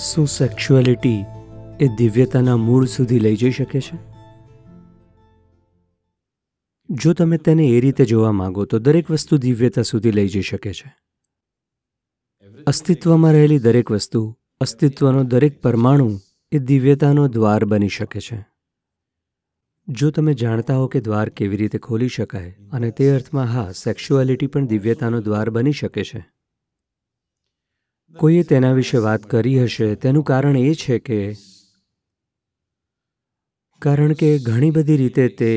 શું સેક્સ્યુઅલિટી એ દિવ્યતાના મૂળ સુધી લઈ જઈ શકે છે જો તમે તેને એ રીતે જોવા માંગો તો દરેક વસ્તુ દિવ્યતા સુધી લઈ જઈ શકે છે અસ્તિત્વમાં રહેલી દરેક વસ્તુ અસ્તિત્વનો દરેક પરમાણુ એ દિવ્યતાનો દ્વાર બની શકે છે જો તમે જાણતા હો કે દ્વાર કેવી રીતે ખોલી શકાય અને તે અર્થમાં હા સેક્સ્યુઆલિટી પણ દિવ્યતાનો દ્વાર બની શકે છે કોઈએ તેના વિશે વાત કરી હશે તેનું કારણ એ છે કે કારણ કે ઘણી બધી રીતે તે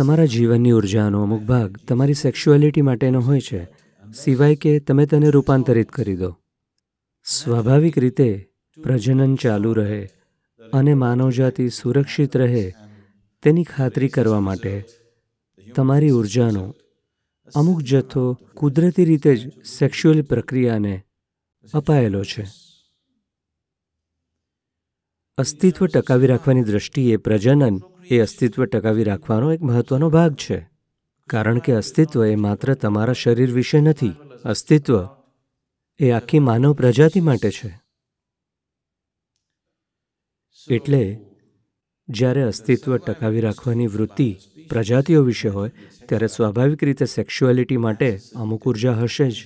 તમારા જીવનની ઉર્જાનો અમુક ભાગ તમારી સેક્સ્યુઅલિટી માટેનો હોય છે સિવાય કે તમે તેને રૂપાંતરિત કરી દો સ્વાભાવિક રીતે પ્રજનન ચાલુ રહે અને માનવજાતિ સુરક્ષિત રહે તેની ખાતરી કરવા માટે તમારી ઉર્જાનો અમુક જથ્થો કુદરતી રીતે જ સેક્સ્યુઅલ પ્રક્રિયાને અપાયેલો છે અસ્તિત્વ ટકાવી રાખવાની દ્રષ્ટિએ પ્રજનન એ અસ્તિત્વ ટકાવી રાખવાનો એક મહત્વનો ભાગ છે કારણ કે અસ્તિત્વ એ માત્ર તમારા શરીર વિશે નથી અસ્તિત્વ એ આખી માનવ પ્રજાતિ માટે છે એટલે જ્યારે અસ્તિત્વ ટકાવી રાખવાની વૃત્તિ પ્રજાતિઓ વિશે હોય ત્યારે સ્વાભાવિક રીતે સેક્સ્યુઆલિટી માટે અમુક ઉર્જા હશે જ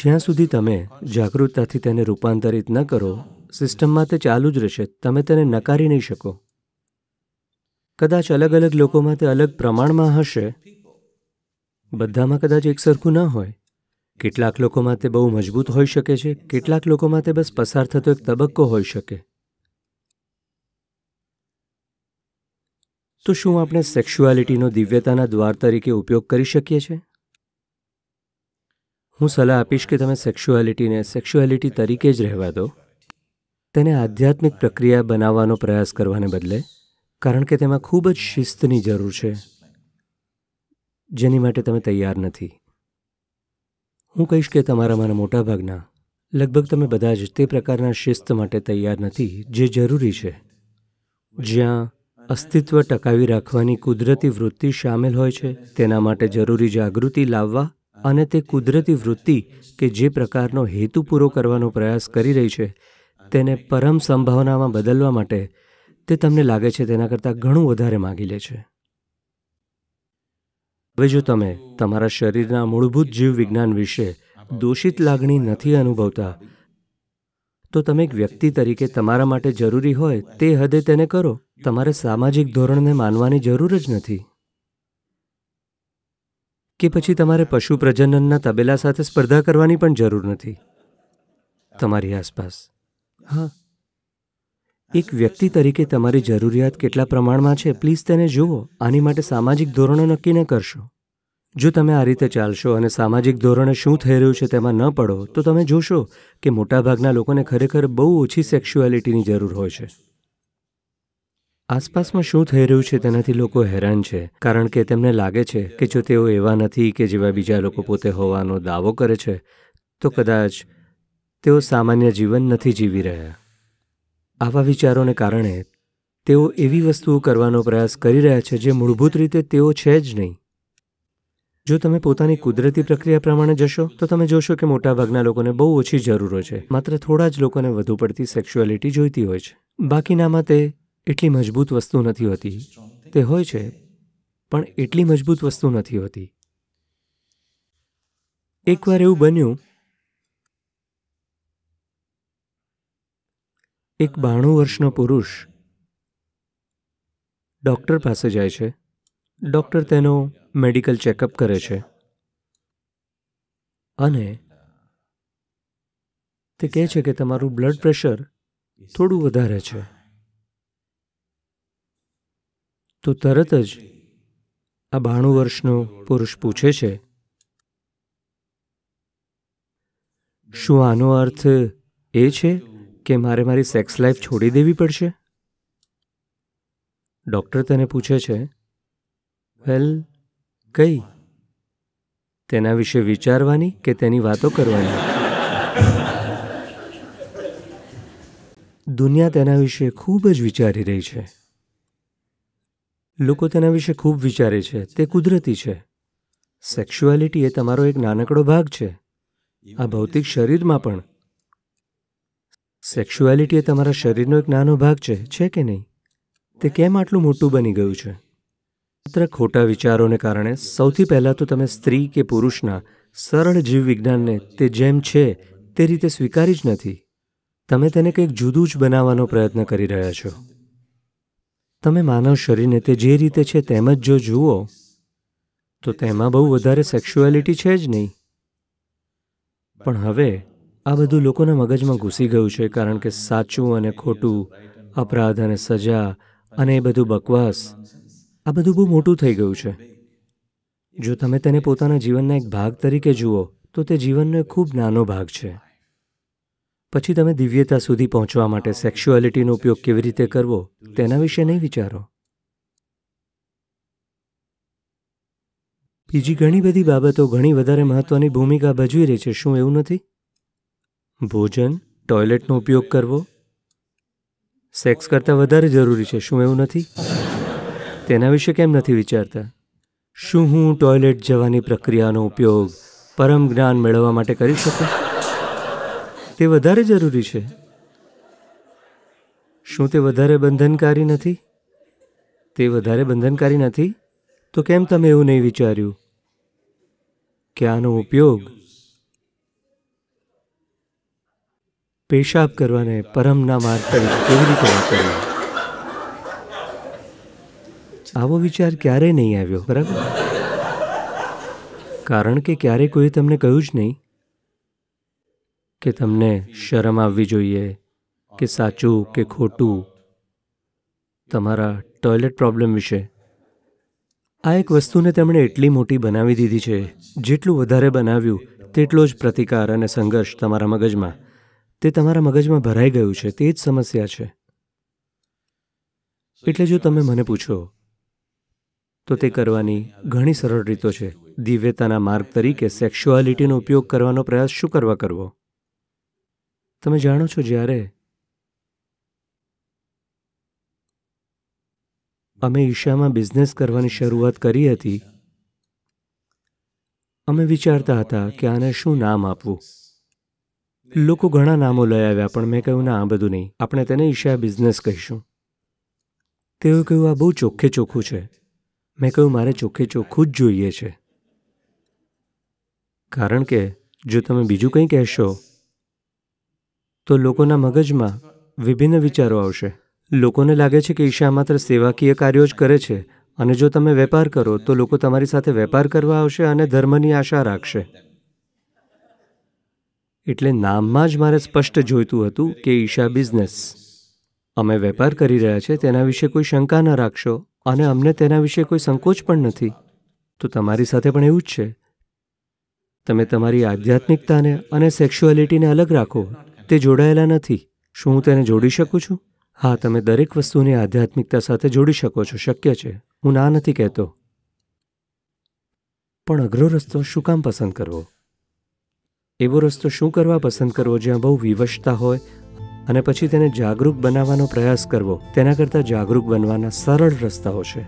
જ્યાં સુધી તમે જાગૃતતાથી તેને રૂપાંતરિત ન કરો સિસ્ટમમાં તે ચાલુ જ રહેશે તમે તેને નકારી નહીં શકો કદાચ અલગ અલગ લોકોમાં તે અલગ પ્રમાણમાં હશે બધામાં કદાચ એકસરખું ન હોય કેટલાક લોકોમાં તે બહુ મજબૂત હોઈ શકે છે કેટલાક લોકોમાં તે બસ પસાર થતો એક તબક્કો હોઈ શકે તો શું આપણે સેક્સ્યુઆલિટીનો દિવ્યતાના દ્વાર તરીકે ઉપયોગ કરી શકીએ છીએ હું સલાહ આપીશ કે તમે સેક્સ્યુઆલિટીને સેક્સ્યુઆલિટી તરીકે જ રહેવા દો તેને આધ્યાત્મિક પ્રક્રિયા બનાવવાનો પ્રયાસ કરવાને બદલે કારણ કે તેમાં ખૂબ જ શિસ્તની જરૂર છે જેની માટે તમે તૈયાર નથી હું કહીશ કે તમારામાંના મોટાભાગના લગભગ તમે બધા જ તે પ્રકારના શિસ્ત માટે તૈયાર નથી જે જરૂરી છે જ્યાં અસ્તિત્વ ટકાવી રાખવાની કુદરતી વૃત્તિ સામેલ હોય છે તેના માટે જરૂરી જાગૃતિ લાવવા અને તે કુદરતી વૃત્તિ કે જે પ્રકારનો હેતુ પૂરો કરવાનો પ્રયાસ કરી રહી છે તેને પરમ સંભાવનામાં બદલવા માટે તે તમને લાગે છે તેના કરતાં ઘણું વધારે માગી લે છે હવે જો તમે તમારા શરીરના મૂળભૂત જીવવિજ્ઞાન વિશે દોષિત લાગણી નથી અનુભવતા તો તમે એક વ્યક્તિ તરીકે તમારા માટે જરૂરી હોય તે હદે તેને કરો તમારે સામાજિક ધોરણને માનવાની જરૂર જ નથી કે પછી તમારે પશુ પ્રજનનના તબેલા સાથે સ્પર્ધા કરવાની પણ જરૂર નથી તમારી આસપાસ હા એક વ્યક્તિ તરીકે તમારી જરૂરિયાત કેટલા પ્રમાણમાં છે પ્લીઝ તેને જુઓ આની માટે સામાજિક ધોરણો નક્કી ન કરશો જો તમે આ રીતે ચાલશો અને સામાજિક ધોરણે શું થઈ રહ્યું છે તેમાં ન પડો તો તમે જોશો કે મોટાભાગના લોકોને ખરેખર બહુ ઓછી સેક્સ્યુઆલિટીની જરૂર હોય છે આસપાસમાં શું થઈ રહ્યું છે તેનાથી લોકો હેરાન છે કારણ કે તેમને લાગે છે કે જો તેઓ એવા નથી કે જેવા બીજા લોકો પોતે હોવાનો દાવો કરે છે તો કદાચ તેઓ સામાન્ય જીવન નથી જીવી રહ્યા આવા વિચારોને કારણે તેઓ એવી વસ્તુઓ કરવાનો પ્રયાસ કરી રહ્યા છે જે મૂળભૂત રીતે તેઓ છે જ નહીં જો તમે પોતાની કુદરતી પ્રક્રિયા પ્રમાણે જશો તો તમે જોશો કે મોટાભાગના લોકોને બહુ ઓછી જરૂરો છે માત્ર થોડા જ લોકોને વધુ પડતી સેક્સ્યુઅલિટી જોઈતી હોય છે બાકીનામાં તે એટલી મજબૂત વસ્તુ નથી હોતી તે હોય છે પણ એટલી મજબૂત વસ્તુ નથી હોતી એકવાર એવું બન્યું એક બાણું વર્ષનો પુરુષ ડૉક્ટર પાસે જાય છે ડૉક્ટર તેનો મેડિકલ ચેકઅપ કરે છે અને તે કહે છે કે તમારું બ્લડ પ્રેશર થોડું વધારે છે તો તરત જ આ બાણું વર્ષનો પુરુષ પૂછે છે શું આનો અર્થ એ છે કે મારે મારી સેક્સ લાઈફ છોડી દેવી પડશે ડૉક્ટર તેને પૂછે છે વેલ કઈ તેના વિશે વિચારવાની કે તેની વાતો કરવાની દુનિયા તેના વિશે ખૂબ જ વિચારી રહી છે લોકો તેના વિશે ખૂબ વિચારે છે તે કુદરતી છે સેક્સ્યુઆલિટી એ તમારો એક નાનકડો ભાગ છે આ ભૌતિક શરીરમાં પણ સેક્સ્યુઆલિટી એ તમારા શરીરનો એક નાનો ભાગ છે છે કે નહીં તે કેમ આટલું મોટું બની ગયું છે માત્ર ખોટા વિચારોને કારણે સૌથી પહેલાં તો તમે સ્ત્રી કે પુરુષના સરળ જીવવિજ્ઞાનને તે જેમ છે તે રીતે સ્વીકારી જ નથી તમે તેને કંઈક જુદું જ બનાવવાનો પ્રયત્ન કરી રહ્યા છો તમે માનવ શરીરને તે જે રીતે છે તેમ જ જો જુઓ તો તેમાં બહુ વધારે સેક્સ્યુઆલિટી છે જ નહીં પણ હવે આ બધું લોકોના મગજમાં ઘૂસી ગયું છે કારણ કે સાચું અને ખોટું અપરાધ અને સજા અને એ બધું બકવાસ આ બધું બહુ મોટું થઈ ગયું છે જો તમે તેને પોતાના જીવનના એક ભાગ તરીકે જુઓ તો તે જીવનનો ખૂબ નાનો ભાગ છે પછી તમે દિવ્યતા સુધી પહોંચવા માટે સેક્સ્યુઆલિટીનો ઉપયોગ કેવી રીતે કરવો તેના વિશે નહીં વિચારો બીજી ઘણી બધી બાબતો ઘણી વધારે મહત્વની ભૂમિકા ભજવી રહી છે શું એવું નથી ભોજન ટોયલેટનો ઉપયોગ કરવો સેક્સ કરતાં વધારે જરૂરી છે શું એવું નથી તેના વિશે કેમ નથી વિચારતા શું હું ટોયલેટ જવાની પ્રક્રિયાનો ઉપયોગ પરમ જ્ઞાન મેળવવા માટે કરી શકું તે વધારે જરૂરી છે શું તે વધારે બંધનકારી નથી તે વધારે બંધનકારી નથી તો કેમ તમે એવું નહીં વિચાર્યું કે આનો ઉપયોગ પેશાબ કરવાને પરમના માર્ગ કેવી રીતે વાપરવો આવો વિચાર ક્યારેય નહીં આવ્યો બરાબર કારણ કે ક્યારેય કોઈ તમને કહ્યું જ નહીં કે તમને શરમ આવવી જોઈએ કે સાચું કે ખોટું તમારા ટોયલેટ પ્રોબ્લેમ વિશે આ એક વસ્તુને તેમણે એટલી મોટી બનાવી દીધી છે જેટલું વધારે બનાવ્યું તેટલો જ પ્રતિકાર અને સંઘર્ષ તમારા મગજમાં તે તમારા મગજમાં ભરાઈ ગયું છે તે જ સમસ્યા છે એટલે જો તમે મને પૂછો તો તે કરવાની ઘણી સરળ રીતો છે દિવ્યતાના માર્ગ તરીકે સેક્સ્યુઆલિટીનો ઉપયોગ કરવાનો પ્રયાસ શું કરવા કરવો તમે જાણો છો જ્યારે અમે ઈશામાં બિઝનેસ કરવાની શરૂઆત કરી હતી અમે વિચારતા હતા કે આને શું નામ આપવું લોકો ઘણા નામો લઈ આવ્યા પણ મેં કહ્યું ના આ બધું નહીં આપણે તેને ઈશા બિઝનેસ કહીશું તેઓ કહ્યું આ બહુ ચોખ્ખે ચોખ્ખું છે મેં કહ્યું મારે ચોખ્ખે ચોખ્ખું જ જોઈએ છે કારણ કે જો તમે બીજું કંઈ કહેશો તો લોકોના મગજમાં વિભિન્ન વિચારો આવશે લોકોને લાગે છે કે ઈશા માત્ર સેવાકીય કાર્યો જ કરે છે અને જો તમે વેપાર કરો તો લોકો તમારી સાથે વેપાર કરવા આવશે અને ધર્મની આશા રાખશે એટલે નામમાં જ મારે સ્પષ્ટ જોઈતું હતું કે ઈશા બિઝનેસ અમે વેપાર કરી રહ્યા છે તેના વિશે કોઈ શંકા ન રાખશો અને અમને તેના વિશે કોઈ સંકોચ પણ નથી તો તમારી સાથે પણ એવું જ છે તમે તમારી આધ્યાત્મિકતાને અને સેક્સ્યુઅલિટીને અલગ રાખો તે જોડાયેલા નથી શું હું તેને જોડી શકું છું હા તમે દરેક વસ્તુને આધ્યાત્મિકતા સાથે જોડી શકો છો શક્ય છે હું ના નથી કહેતો પણ અઘરો રસ્તો શું કામ પસંદ કરવો એવો રસ્તો શું કરવા પસંદ કરવો જ્યાં બહુ વિવશતા હોય અને પછી તેને જાગૃત બનાવવાનો પ્રયાસ કરવો તેના કરતાં જાગૃત બનવાના સરળ રસ્તાઓ છે